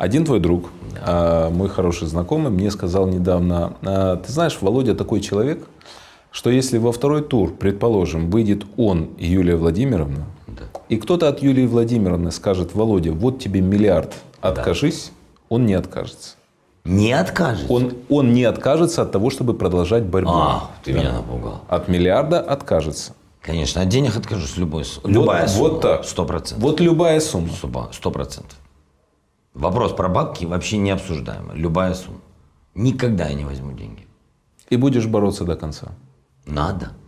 Один твой друг, а, мой хороший знакомый, мне сказал недавно, «А, ты знаешь, Володя такой человек, что если во второй тур, предположим, выйдет он и Юлия Владимировна, да. и кто-то от Юлии Владимировны скажет, Володя, вот тебе миллиард, откажись, да. он не откажется. Не откажется? Он, он не откажется от того, чтобы продолжать борьбу. А, ты да. меня напугал. От миллиарда откажется. Конечно, от денег откажусь любой, любая вот, сумма. Вот так. Сто процентов. Вот любая сумма. Сто процентов. Вопрос про бабки вообще не обсуждаем. Любая сумма. Никогда я не возьму деньги. И будешь бороться до конца? Надо.